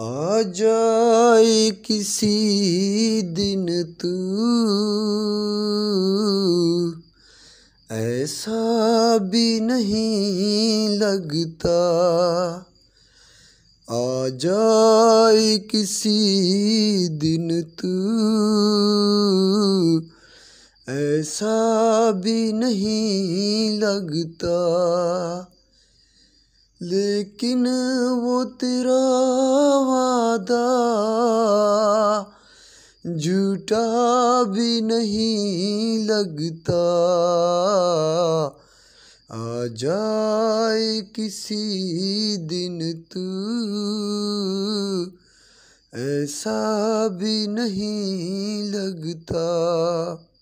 आ जाए किसी दिन तू ऐसा भी नहीं लगता आ जाए किसी दिन तू ऐसा भी नहीं लगता लेकिन वो तेरा वादा झूठा भी नहीं लगता आ जाए किसी दिन तू ऐसा भी नहीं लगता